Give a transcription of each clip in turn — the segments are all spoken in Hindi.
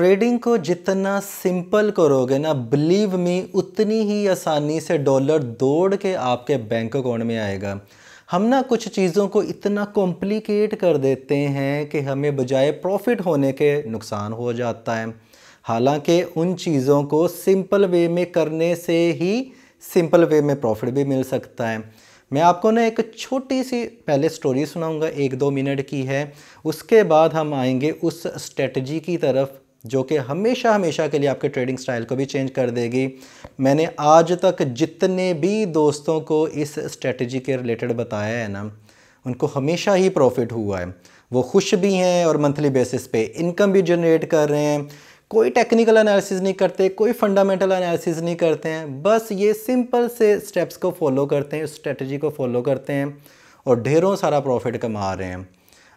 ट्रेडिंग को जितना सिंपल करोगे ना बिलीव मी उतनी ही आसानी से डॉलर दौड़ के आपके बैंक अकाउंट में आएगा हम ना कुछ चीज़ों को इतना कॉम्प्लिकेट कर देते हैं कि हमें बजाय प्रॉफिट होने के नुकसान हो जाता है हालांकि उन चीज़ों को सिंपल वे में करने से ही सिंपल वे में प्रॉफिट भी मिल सकता है मैं आपको ना एक छोटी सी पहले स्टोरी सुनाऊंगा एक दो मिनट की है उसके बाद हम आएंगे उस स्ट्रेटजी की तरफ जो कि हमेशा हमेशा के लिए आपके ट्रेडिंग स्टाइल को भी चेंज कर देगी मैंने आज तक जितने भी दोस्तों को इस स्ट्रेटजी के रिलेटेड बताया है ना उनको हमेशा ही प्रॉफिट हुआ है वो खुश भी हैं और मंथली बेसिस पे इनकम भी जनरेट कर रहे हैं कोई टेक्निकल एनालिसिस नहीं करते कोई फंडामेंटल एनालिसिस नहीं करते हैं बस ये सिंपल से स्टेप्स को फॉलो करते हैं उस स्ट्रेटजी को फॉलो करते हैं और ढेरों सारा प्रॉफिट कमा रहे हैं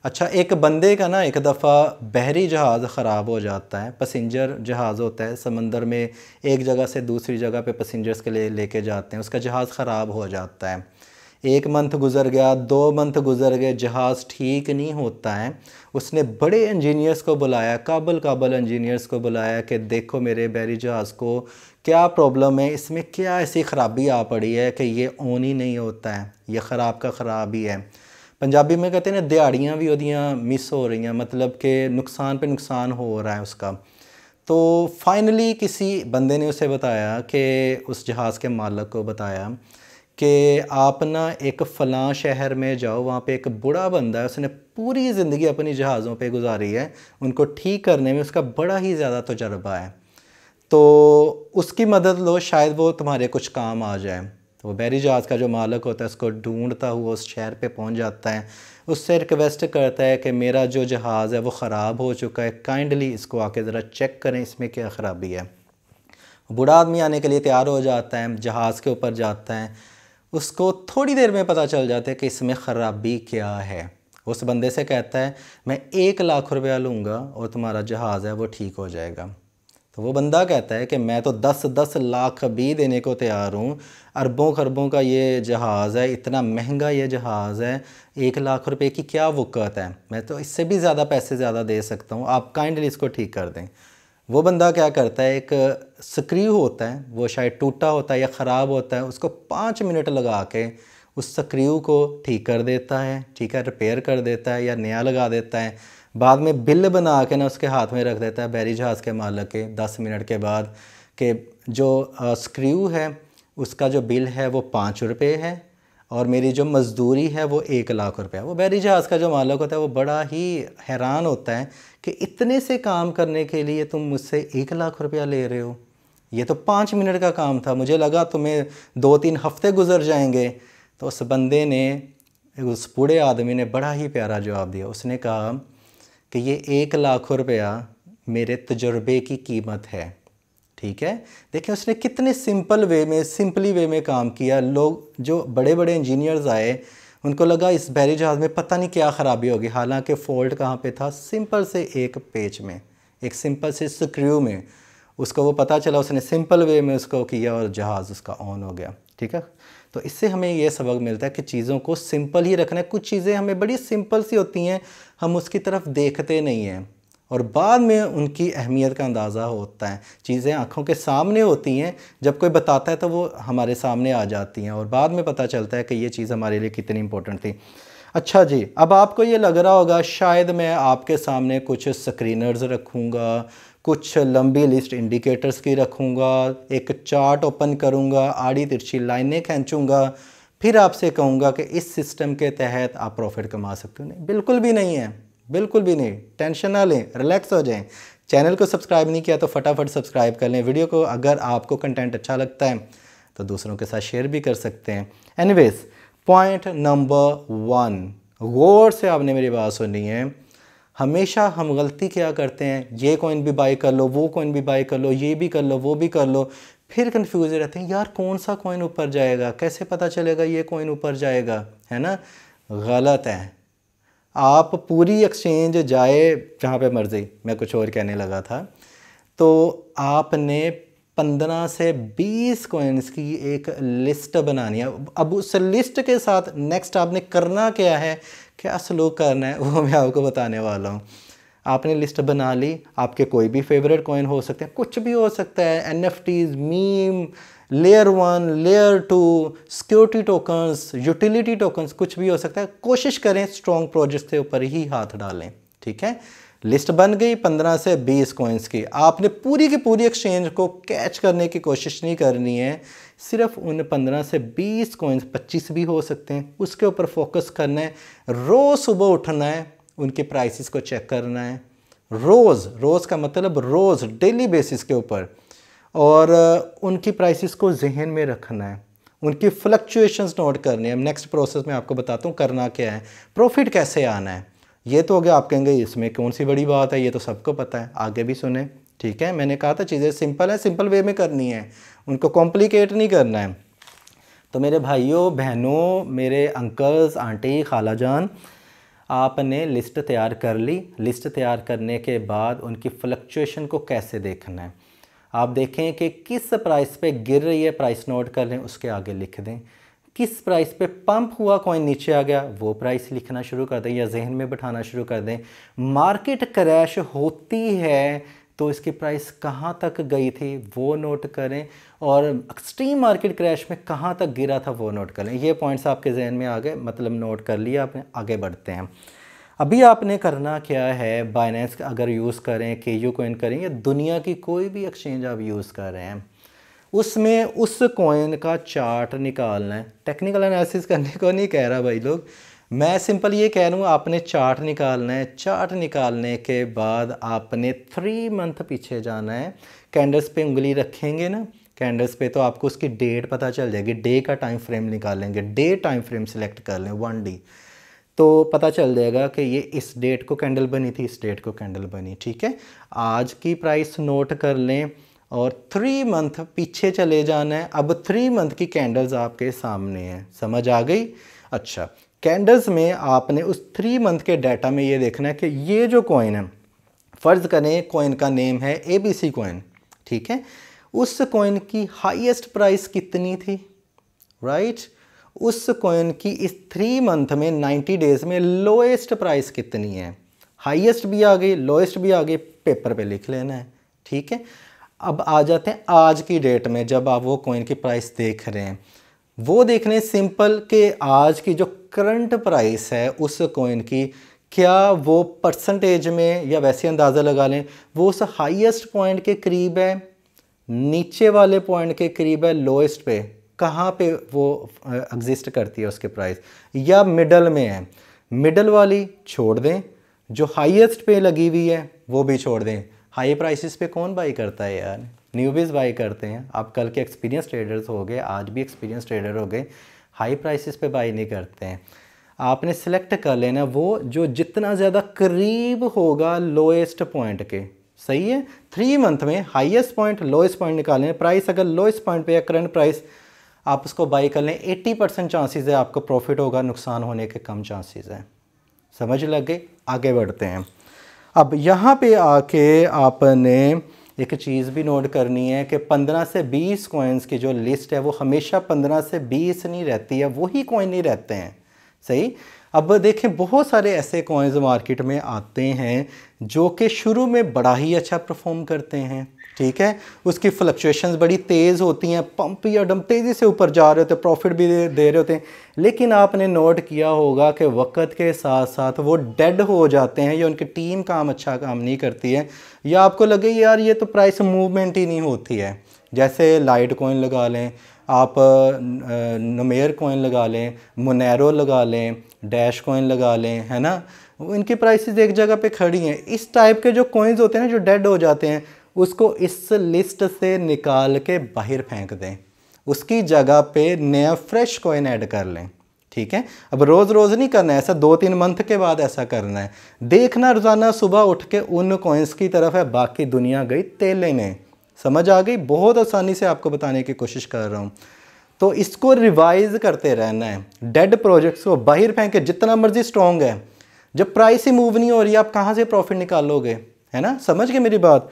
अच्छा एक बंदे का ना एक दफ़ा बहरी जहाज़ ख़राब हो जाता है पसेंजर जहाज़ होता है समंदर में एक जगह से दूसरी जगह पे पसेंजर्स के लिए लेके जाते हैं उसका जहाज़ ख़राब हो जाता है एक मंथ गुज़र गया दो मंथ गुज़र गए जहाज़ ठीक नहीं होता है उसने बड़े इंजीनियर्स को बुलाया काबल काबल इंजीनियर्स को बुलाया कि देखो मेरे बहरी जहाज़ को क्या प्रॉब्लम है इसमें क्या ऐसी ख़राबी आ पड़ी है कि ये ऑन ही नहीं होता है ये ख़राब का ख़राब ही है पंजाबी में कहते हैं ना दिहाड़ियाँ भी वह मिस हो रही हैं मतलब कि नुकसान पे नुकसान हो रहा है उसका तो फाइनली किसी बंदे ने उसे बताया कि उस जहाज़ के मालक को बताया कि आप ना एक फ़लाँ शहर में जाओ वहाँ पे एक बुरा बंदा है उसने पूरी ज़िंदगी अपनी जहाज़ों पे गुजारी है उनको ठीक करने में उसका बड़ा ही ज़्यादा तजर्बा है तो उसकी मदद लो शायद वो तुम्हारे कुछ काम आ जाए तो वो बैरी जहाज़ का जो मालक होता है उसको ढूंढता हुआ उस शहर पे पहुंच जाता है उससे रिक्वेस्ट करता है कि मेरा जो जहाज़ है वो ख़राब हो चुका है काइंडली इसको आके ज़रा चेक करें इसमें क्या ख़राबी है बूढ़ा आदमी आने के लिए तैयार हो जाता है जहाज़ के ऊपर जाता है उसको थोड़ी देर में पता चल जाता है कि इसमें ख़राबी क्या है उस बंदे से कहता है मैं एक लाख रुपया लूँगा और तुम्हारा जहाज़ है वो ठीक हो जाएगा तो वो बंदा कहता है कि मैं तो दस दस लाख भी देने को तैयार हूँ अरबों खरबों का ये जहाज़ है इतना महंगा ये जहाज़ है एक लाख रुपए की क्या वक़्त है मैं तो इससे भी ज़्यादा पैसे ज़्यादा दे सकता हूँ आप काइंडली इसको ठीक कर दें वो बंदा क्या करता है एक स्क्रू होता है वो शायद टूटा होता है या ख़राब होता है उसको पाँच मिनट लगा के उस स्क्रू को ठीक कर देता है ठीक है रिपेयर कर देता है या नया लगा देता है बाद में बिल बना के ना उसके हाथ में रख देता है बैरी जहाज़ के मालक के दस मिनट के बाद कि जो स्क्रू है उसका जो बिल है वो पाँच रुपये है और मेरी जो मजदूरी है वो एक लाख रुपये वो बैरी जहाज़ का जो मालक होता है वो बड़ा ही हैरान होता है कि इतने से काम करने के लिए तुम मुझसे एक लाख रुपया ले रहे हो ये तो पाँच मिनट का काम था मुझे लगा तुम्हें दो तीन हफ्ते गुजर जाएंगे तो उस बंदे ने उस बूढ़े आदमी ने बड़ा ही प्यारा जवाब दिया उसने कहा कि ये एक लाख रुपया मेरे तजुर्बे की कीमत है ठीक है देखिए उसने कितने सिंपल वे में सिंपली वे में काम किया लोग जो बड़े बड़े इंजीनियर्स आए उनको लगा इस बहरी जहाज़ में पता नहीं क्या ख़राबी होगी हालांकि फ़ॉल्ट कहाँ पे था सिंपल से एक पेज में एक सिंपल से स्क्रू में उसको वो पता चला उसने सिंपल वे में उसको किया और जहाज़ उसका ऑन हो गया ठीक है तो इससे हमें यह सबक मिलता है कि चीज़ों को सिंपल ही रखना है कुछ चीज़ें हमें बड़ी सिंपल सी होती हैं हम उसकी तरफ देखते नहीं हैं और बाद में उनकी अहमियत का अंदाज़ा होता है चीज़ें आँखों के सामने होती हैं जब कोई बताता है तो वो हमारे सामने आ जाती हैं और बाद में पता चलता है कि ये चीज़ हमारे लिए कितनी इंपॉर्टेंट थी अच्छा जी अब आपको ये लग रहा होगा शायद मैं आपके सामने कुछ स्क्रीनर्स रखूँगा कुछ लंबी लिस्ट इंडिकेटर्स की रखूँगा एक चार्ट ओपन करूँगा आड़ी तिरछी लाइनें खींचूँगा फिर आपसे कहूँगा कि इस सिस्टम के तहत आप प्रॉफिट कमा सकते हो नहीं बिल्कुल भी नहीं है बिल्कुल भी नहीं टेंशन ना लें रिलैक्स हो जाएं चैनल को सब्सक्राइब नहीं किया तो फटाफट सब्सक्राइब कर लें वीडियो को अगर आपको कंटेंट अच्छा लगता है तो दूसरों के साथ शेयर भी कर सकते हैं एनीवेज पॉइंट नंबर वन गौर से आपने मेरी बात सुनी है हमेशा हम गलती क्या करते हैं ये कॉइन भी बाई कर लो वो कॉइन भी बाई कर लो ये भी कर लो वो भी कर लो फिर कन्फ्यूज रहते हैं यार कौन सा कॉइन ऊपर जाएगा कैसे पता चलेगा ये कॉइन ऊपर जाएगा है ना गलत है आप पूरी एक्सचेंज जाए जहाँ पे मर्जी मैं कुछ और कहने लगा था तो आपने पंद्रह से बीस कॉइन्स की एक लिस्ट बनानी है अब उस लिस्ट के साथ नेक्स्ट आपने करना क्या है क्या सलूक करना है वो मैं आपको बताने वाला हूँ आपने लिस्ट बना ली आपके कोई भी फेवरेट कॉइन हो सकते हैं कुछ भी हो सकता है NFTs meme layer one layer two security tokens utility tokens कुछ भी हो सकता है कोशिश करें स्ट्रॉन्ग प्रोजेक्ट्स के ऊपर ही हाथ डालें ठीक है लिस्ट बन गई पंद्रह से बीस कॉइन्स की आपने पूरी की पूरी एक्सचेंज को कैच करने की कोशिश नहीं करनी है सिर्फ उन 15 से 20 कोइंस 25 भी हो सकते हैं उसके ऊपर फोकस करना है रोज़ सुबह उठना है उनके प्राइसेस को चेक करना है रोज़ रोज़ का मतलब रोज़ डेली बेसिस के ऊपर और उनकी प्राइसेस को जहन में रखना है उनकी फ्लक्चुएशंस नोट करनी है नेक्स्ट प्रोसेस में आपको बताता हूँ करना क्या है प्रॉफिट कैसे आना है ये तो अगर आप कहेंगे इसमें कौन सी बड़ी बात है ये तो सबको पता है आगे भी सुने ठीक है मैंने कहा था चीज़ें सिंपल है सिंपल वे में करनी है उनको कॉम्प्लिकेट नहीं करना है तो मेरे भाइयों बहनों मेरे अंकल्स आंटी खाला जान आपने लिस्ट तैयार कर ली लिस्ट तैयार करने के बाद उनकी फ्लक्चुएशन को कैसे देखना है आप देखें कि किस प्राइस पे गिर रही है प्राइस नोट कर लें उसके आगे लिख दें किस प्राइस पे पंप हुआ कॉइन नीचे आ गया वो प्राइस लिखना शुरू कर दें या जहन में बैठाना शुरू कर दें मार्केट क्रैश होती है तो इसकी प्राइस कहाँ तक गई थी वो नोट करें और एक्सट्रीम मार्केट क्रैश में कहाँ तक गिरा था वो नोट करें ये पॉइंट्स आपके जहन में आ गए मतलब नोट कर लिया आपने आगे बढ़ते हैं अभी आपने करना क्या है बाइनेंस अगर यूज़ करें के यू कोइन करें या दुनिया की कोई भी एक्सचेंज आप यूज़ कर रहे हैं उसमें उस कॉइन का चार्ट निकालना है टेक्निकल एनालिसिस करने को नहीं कह रहा भाई लोग मैं सिंपल ये कह रहा हूँ आपने चार्ट निकालना है चार्ट निकालने के बाद आपने थ्री मंथ पीछे जाना है कैंडल्स पे उंगली रखेंगे ना कैंडल्स पे तो आपको उसकी डेट पता चल जाएगी डे का टाइम फ्रेम निकालेंगे डे टाइम फ्रेम सिलेक्ट कर लें वन डी तो पता चल जाएगा कि ये इस डेट को कैंडल बनी थी इस डेट को कैंडल बनी ठीक है आज की प्राइस नोट कर लें और थ्री मंथ पीछे चले जाना है अब थ्री मंथ की कैंडल्स आपके सामने हैं समझ आ गई अच्छा कैंडल्स में आपने उस थ्री मंथ के डाटा में ये देखना है कि ये जो कॉइन है फ़र्ज़ करें कॉइन का नेम है ए बी सी कॉइन ठीक है उस कॉइन की हाईएस्ट प्राइस कितनी थी राइट right? उस कॉइन की इस थ्री मंथ में नाइन्टी डेज़ में लोएस्ट प्राइस कितनी है हाईएस्ट भी आ गई लोएस्ट भी आ गई पेपर पे लिख लेना है ठीक है अब आ जाते हैं आज की डेट में जब आप वो कॉइन की प्राइस देख रहे हैं वो देखने सिंपल के आज की जो करंट प्राइस है उस कॉइन की क्या वो परसेंटेज में या वैसे अंदाज़ा लगा लें वो उस हाईएस्ट पॉइंट के करीब है नीचे वाले पॉइंट के करीब है लोएस्ट पे कहाँ पे वो एग्जिस्ट करती है उसके प्राइस या मिडल में है मिडल वाली छोड़ दें जो हाईएस्ट पे लगी हुई है वो भी छोड़ दें हाई प्राइसेस पे कौन बाई करता है यार न्यूबीज बाई करते हैं आप कल के एक्सपीरियंस ट्रेडर्स हो गए आज भी एक्सपीरियंस ट्रेडर हो गए हाई प्राइसेस पे बाई नहीं करते हैं आपने सेलेक्ट कर लेना वो जो जितना ज़्यादा करीब होगा लोएस्ट पॉइंट के सही है थ्री मंथ में हाईएस्ट पॉइंट लोएस्ट पॉइंट निकाल लें प्राइस अगर लोएस्ट पॉइंट पे या करंट प्राइस आप उसको बाई कर लें एट्टी परसेंट चांसेज़ है आपको प्रॉफिट होगा नुकसान होने के कम चांसेज़ हैं समझ लग गए आगे बढ़ते हैं अब यहाँ पे आके आपने एक चीज़ भी नोट करनी है कि 15 से 20 कॉइन्स की जो लिस्ट है वो हमेशा 15 से 20 नहीं रहती है वही कोइन नहीं रहते हैं सही अब देखें बहुत सारे ऐसे कॉइन्स मार्केट में आते हैं जो कि शुरू में बड़ा ही अच्छा परफॉर्म करते हैं ठीक है उसकी फ्लक्चुएशंस बड़ी तेज़ होती हैं पंप या डम तेज़ी से ऊपर जा रहे होते प्रॉफिट भी दे, रहे होते हैं लेकिन आपने नोट किया होगा कि वक्त के साथ साथ वो डेड हो जाते हैं या उनकी टीम काम अच्छा काम नहीं करती है या आपको लगे यार ये तो प्राइस मूवमेंट ही नहीं होती है जैसे लाइट कोइन लगा लें आप नमेर कोइन लगा लें मोनेरो लगा लें डैश कोइन लगा लें है ना इनकी प्राइसेस एक जगह पे खड़ी हैं इस टाइप के जो कोइन्स होते हैं ना जो डेड हो जाते हैं उसको इस लिस्ट से निकाल के बाहर फेंक दें उसकी जगह पे नया फ्रेश कॉइन ऐड कर लें ठीक है अब रोज़ रोज़ नहीं करना है ऐसा दो तीन मंथ के बाद ऐसा करना है देखना रोज़ाना सुबह उठ के उन कॉइन्स की तरफ है बाकी दुनिया गई तेले ने समझ आ गई बहुत आसानी से आपको बताने की कोशिश कर रहा हूँ तो इसको रिवाइज करते रहना है डेड प्रोजेक्ट्स को बाहर फेंके जितना मर्जी स्ट्रॉन्ग है जब प्राइस ही मूव नहीं हो रही आप कहाँ से प्रॉफिट निकालोगे है ना समझ गए मेरी बात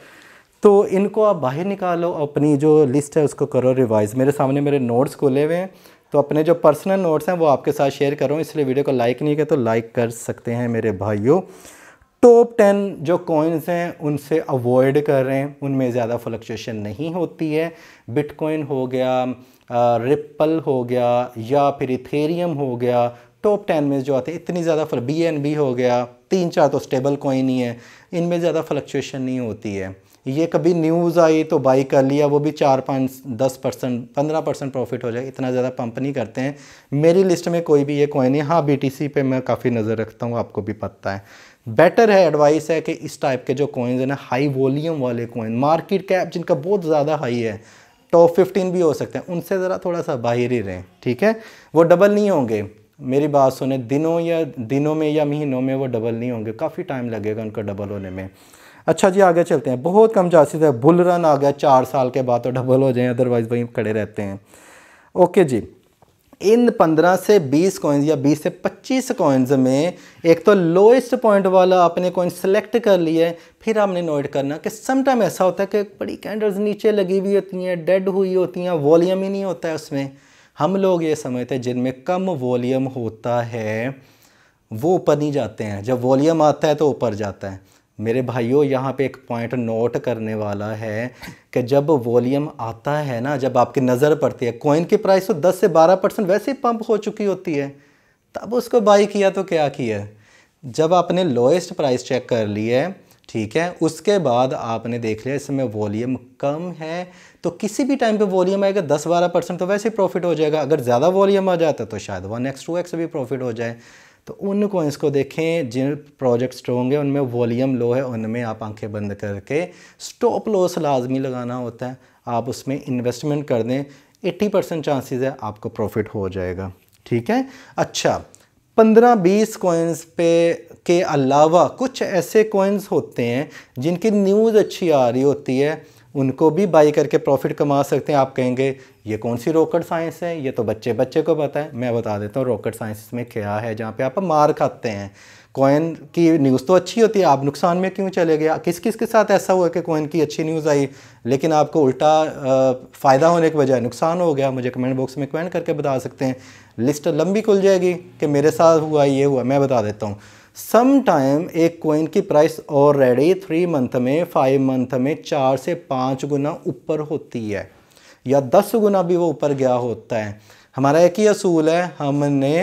तो इनको आप बाहर निकालो अपनी जो लिस्ट है उसको करो रिवाइज़ मेरे सामने मेरे नोट्स खुले हुए हैं तो अपने जो पर्सनल नोट्स हैं वो आपके साथ शेयर करो इसलिए वीडियो को लाइक नहीं किया तो लाइक कर सकते हैं मेरे भाइयों टॉप टेन जो कॉइन्स हैं उनसे अवॉइड कर रहे हैं उनमें ज़्यादा फ्लक्चुएशन नहीं होती है बिटकॉइन हो गया रिपल हो गया या फिर इथेरियम हो गया टॉप टेन में जो आते हैं इतनी ज़्यादा बी एन बी हो गया तीन चार तो स्टेबल कॉइन ही है इनमें ज़्यादा फ्लक्चुएशन नहीं होती है ये कभी न्यूज़ आई तो बाई कर लिया वो भी चार पाँच दस परसेंट पंद्रह परसेंट प्रॉफिट हो जाए इतना ज़्यादा पंप नहीं करते हैं मेरी लिस्ट में कोई भी ये कॉइन है हाँ बी पे मैं काफ़ी नज़र रखता हूँ आपको भी पता है बेटर है एडवाइस है कि इस टाइप के जो कॉइन्स हैं ना हाई वॉल्यूम वाले कॉइन मार्केट कैप जिनका बहुत ज़्यादा हाई है टॉप फिफ्टीन भी हो सकते हैं उनसे ज़रा थोड़ा सा बाहर ही रहें ठीक है वो डबल नहीं होंगे मेरी बात सुने दिनों या दिनों में या महीनों में वो डबल नहीं होंगे काफ़ी टाइम लगेगा उनका डबल होने में अच्छा जी आगे चलते हैं बहुत कम चांसेस है बुल रन आ गया चार साल के बाद तो डबल हो जाए अदरवाइज़ वहीं खड़े रहते हैं ओके जी इन 15 से 20 कॉइन्स या 20 से 25 कॉइन्स में एक तो लोएस्ट पॉइंट वाला आपने कॉइन सेलेक्ट कर लिया है फिर आपने नोट करना कि समटाइम ऐसा होता है कि बड़ी कैंडल्स नीचे लगी हुई होती हैं डेड हुई होती हैं वॉल्यूम ही नहीं होता है उसमें हम लोग ये समझते हैं जिनमें कम वॉल्यूम होता है वो ऊपर नहीं जाते हैं जब वॉल्यूम आता है तो ऊपर जाता है मेरे भाइयों यहाँ पे एक पॉइंट नोट करने वाला है कि जब वॉल्यूम आता है ना जब आपकी नज़र पड़ती है कॉइन की प्राइस तो 10 से 12 परसेंट वैसे ही पंप हो चुकी होती है तब उसको बाई किया तो क्या किया जब आपने लोएस्ट प्राइस चेक कर ली है ठीक है उसके बाद आपने देख लिया इसमें वॉल्यूम कम है तो किसी भी टाइम पे वॉल्यूम आएगा दस बारह परसेंट तो वैसे ही प्रॉफिट हो जाएगा अगर ज़्यादा वॉल्यूम आ जाता तो शायद वन एक्स टू एक्स भी प्रॉफिट हो जाए तो उनको इसको देखें जिन प्रोजेक्ट स्ट्रॉन्ग है उनमें वॉल्यूम लो है उनमें आप आंखें बंद करके स्टॉप लॉस लाजमी लगाना होता है आप उसमें इन्वेस्टमेंट कर दें 80 परसेंट चांसेस है आपको प्रॉफिट हो जाएगा ठीक है अच्छा पंद्रह बीस कोइंस पे के अलावा कुछ ऐसे कोइंस होते हैं जिनकी न्यूज़ अच्छी आ रही होती है उनको भी बाई करके प्रॉफिट कमा सकते हैं आप कहेंगे ये कौन सी रॉकेट साइंस है ये तो बच्चे बच्चे को पता है मैं बता देता हूँ रॉकेट साइंस में क्या है जहाँ पे आप मार खाते हैं कोइन की न्यूज़ तो अच्छी होती है आप नुकसान में क्यों चले गए किस किस के साथ ऐसा हुआ कि कोइन की अच्छी न्यूज़ आई लेकिन आपको उल्टा फ़ायदा होने के बजाय नुकसान हो गया मुझे कमेंट बॉक्स में कमेंट करके बता सकते हैं लिस्ट लंबी खुल जाएगी कि मेरे साथ हुआ ये हुआ मैं बता देता हूँ सम टाइम एक कोइन की प्राइस ऑलरेडी थ्री मंथ में फाइव मंथ में चार से पाँच गुना ऊपर होती है या दस गुना भी वो ऊपर गया होता है हमारा एक ही असूल है हमने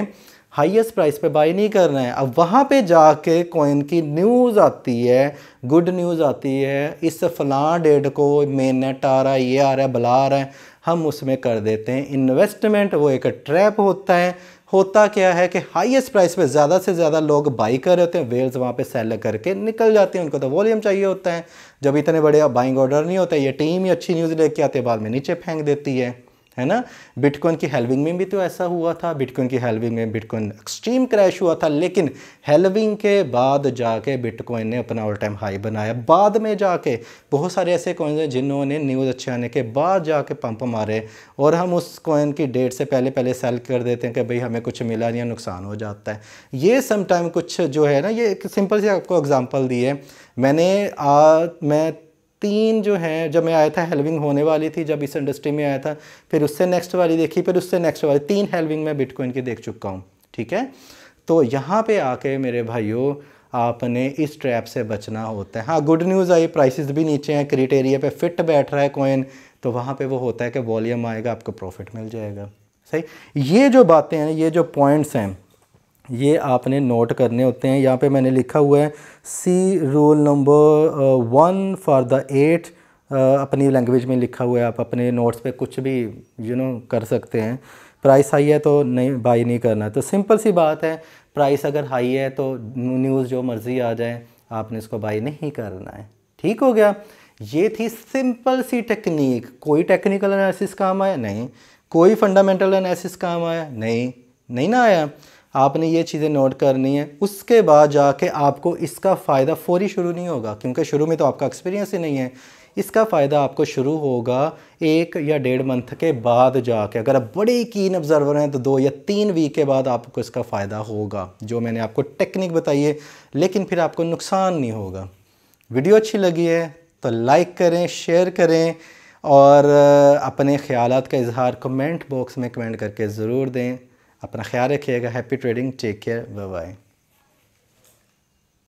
हाईएस्ट प्राइस पे बाई नहीं करना है अब वहाँ पे जाके कॉइन की न्यूज़ आती है गुड न्यूज़ आती है इस फलां डेट को मेन नेट आ रहा है ये आ रहा है बला आ रहा है हम उसमें कर देते हैं इन्वेस्टमेंट वो एक ट्रैप होता है होता क्या है कि हाईएस्ट प्राइस पे ज़्यादा से ज़्यादा लोग बाई कर रहे होते हैं वेयर्स वहाँ पे सेल करके निकल जाते हैं उनको तो वॉल्यूम चाहिए होता है जब इतने बड़े बाइंग ऑर्डर नहीं होते ये टीम ही अच्छी न्यूज़ लेके आते बाद में नीचे फेंक देती है है ना बिटकॉइन की हेल्विंग में भी तो ऐसा हुआ था बिटकॉइन की हेल्विंग में बिटकॉइन एक्सट्रीम क्रैश हुआ था लेकिन हेल्विंग के बाद जाके बिटकॉइन ने अपना ऑल टाइम हाई बनाया बाद में जाके बहुत सारे ऐसे कॉइन्स हैं जिन्होंने न्यूज़ अच्छे आने के बाद जाके पंप मारे और हम उस कॉइन की डेट से पहले पहले सेल कर देते हैं कि भाई हमें कुछ मिला नहीं नुकसान हो जाता है ये समटाइम कुछ जो है ना ये एक सिंपल से आपको एग्ज़ाम्पल दी है मैंने आ, मैं तीन जो हैं जब मैं आया था हेल्विंग होने वाली थी जब इस इंडस्ट्री में आया था फिर उससे नेक्स्ट वाली देखी फिर उससे नेक्स्ट वाली तीन हेल्विंग मैं बिटकॉइन की देख चुका हूँ ठीक है तो यहाँ पे आके मेरे भाइयों आपने इस ट्रैप से बचना होता है हाँ गुड न्यूज़ आई प्राइसेस भी नीचे हैं क्रिटेरिया पे फिट बैठ रहा है कॉइन तो वहाँ पे वो होता है कि वॉल्यूम आएगा आपको प्रॉफिट मिल जाएगा सही ये जो बातें हैं ये जो पॉइंट्स हैं ये आपने नोट करने होते हैं यहाँ पे मैंने लिखा हुआ है see rule number one for the eight अपनी लैंग्वेज में लिखा हुआ है आप अपने नोट्स पे कुछ भी यू you नो know, कर सकते हैं प्राइस हाई है तो नहीं बाई नहीं करना तो सिंपल सी बात है प्राइस अगर हाई है तो न्यूज़ जो मर्ज़ी आ जाए आपने इसको बाई नहीं करना है ठीक हो गया ये थी सिंपल सी टेक्निक कोई टेक्निकल एनालिसिस काम आया नहीं कोई फंडामेंटल एनालिसिस काम आया नहीं नहीं ना आया आपने ये चीज़ें नोट करनी है उसके बाद जाके आपको इसका फ़ायदा फ़ौरी शुरू नहीं होगा क्योंकि शुरू में तो आपका एक्सपीरियंस ही नहीं है इसका फ़ायदा आपको शुरू होगा एक या डेढ़ मंथ के बाद जाके अगर आप बड़े कीन ऑब्जर्वर हैं तो दो या तीन वीक के बाद आपको इसका फ़ायदा होगा जो मैंने आपको टेक्निक बताई है लेकिन फिर आपको नुकसान नहीं होगा वीडियो अच्छी लगी है तो लाइक करें शेयर करें और अपने ख्याल का इजहार कमेंट बॉक्स में कमेंट करके ज़रूर दें अपना ख्याल रखिएगा happy trading take care bye